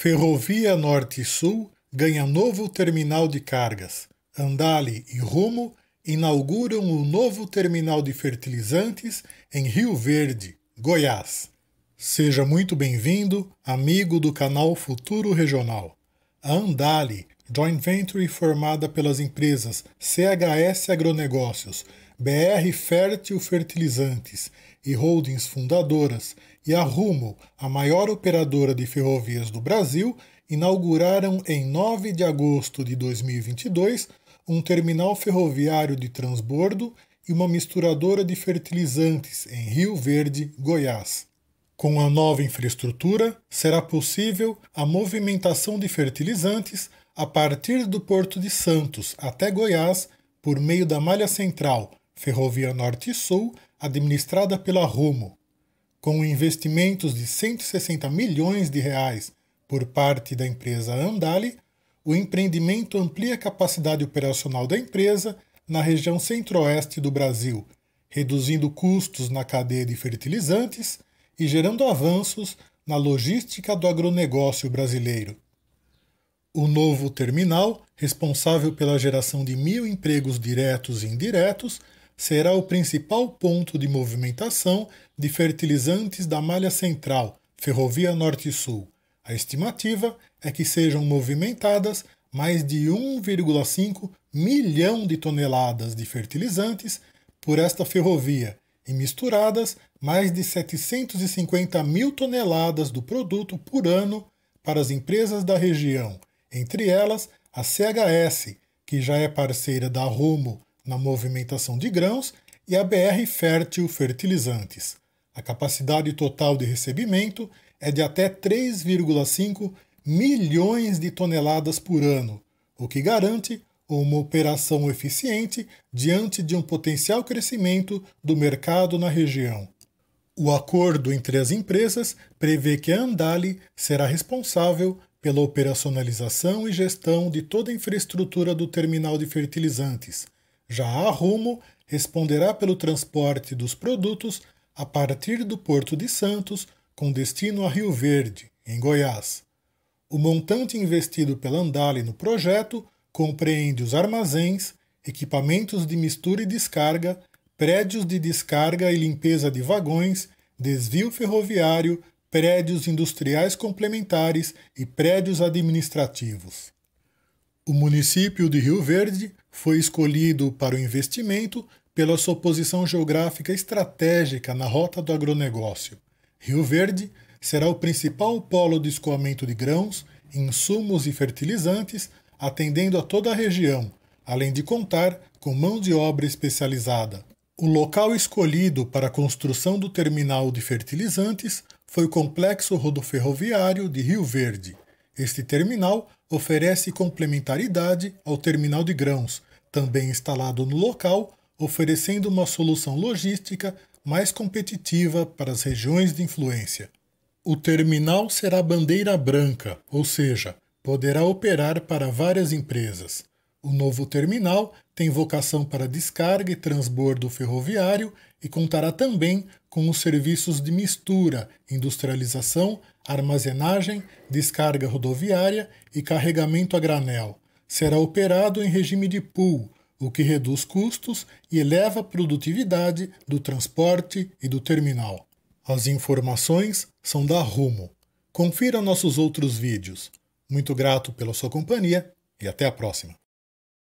Ferrovia Norte e Sul ganha novo terminal de cargas. Andale e Rumo inauguram o novo terminal de fertilizantes em Rio Verde, Goiás. Seja muito bem-vindo, amigo do canal Futuro Regional. A Andale, joint venture formada pelas empresas CHS Agronegócios, BR Fértil Fertilizantes e holdings fundadoras e a Rumo, a maior operadora de ferrovias do Brasil, inauguraram em 9 de agosto de 2022 um terminal ferroviário de transbordo e uma misturadora de fertilizantes em Rio Verde, Goiás. Com a nova infraestrutura, será possível a movimentação de fertilizantes a partir do Porto de Santos até Goiás por meio da malha central, ferrovia Norte e Sul, administrada pela Rumo. Com investimentos de 160 milhões de reais por parte da empresa Andale, o empreendimento amplia a capacidade operacional da empresa na região centro-oeste do Brasil, reduzindo custos na cadeia de fertilizantes e gerando avanços na logística do agronegócio brasileiro. O novo terminal, responsável pela geração de mil empregos diretos e indiretos, será o principal ponto de movimentação de fertilizantes da malha central, Ferrovia Norte-Sul. A estimativa é que sejam movimentadas mais de 1,5 milhão de toneladas de fertilizantes por esta ferrovia e misturadas mais de 750 mil toneladas do produto por ano para as empresas da região, entre elas a CHS, que já é parceira da Romo na movimentação de grãos e a BR Fértil Fertilizantes. A capacidade total de recebimento é de até 3,5 milhões de toneladas por ano, o que garante uma operação eficiente diante de um potencial crescimento do mercado na região. O acordo entre as empresas prevê que a Andale será responsável pela operacionalização e gestão de toda a infraestrutura do terminal de fertilizantes já a Rumo responderá pelo transporte dos produtos a partir do Porto de Santos, com destino a Rio Verde, em Goiás. O montante investido pela Andale no projeto compreende os armazéns, equipamentos de mistura e descarga, prédios de descarga e limpeza de vagões, desvio ferroviário, prédios industriais complementares e prédios administrativos. O município de Rio Verde foi escolhido para o investimento pela sua posição geográfica estratégica na rota do agronegócio. Rio Verde será o principal polo de escoamento de grãos, insumos e fertilizantes, atendendo a toda a região, além de contar com mão de obra especializada. O local escolhido para a construção do terminal de fertilizantes foi o Complexo Rodoferroviário de Rio Verde. Este terminal oferece complementaridade ao terminal de grãos, também instalado no local, oferecendo uma solução logística mais competitiva para as regiões de influência. O terminal será bandeira branca, ou seja, poderá operar para várias empresas. O novo terminal tem vocação para descarga e transbordo ferroviário e contará também com os serviços de mistura, industrialização, armazenagem, descarga rodoviária e carregamento a granel, será operado em regime de pool, o que reduz custos e eleva a produtividade do transporte e do terminal. As informações são da Rumo. Confira nossos outros vídeos. Muito grato pela sua companhia e até a próxima.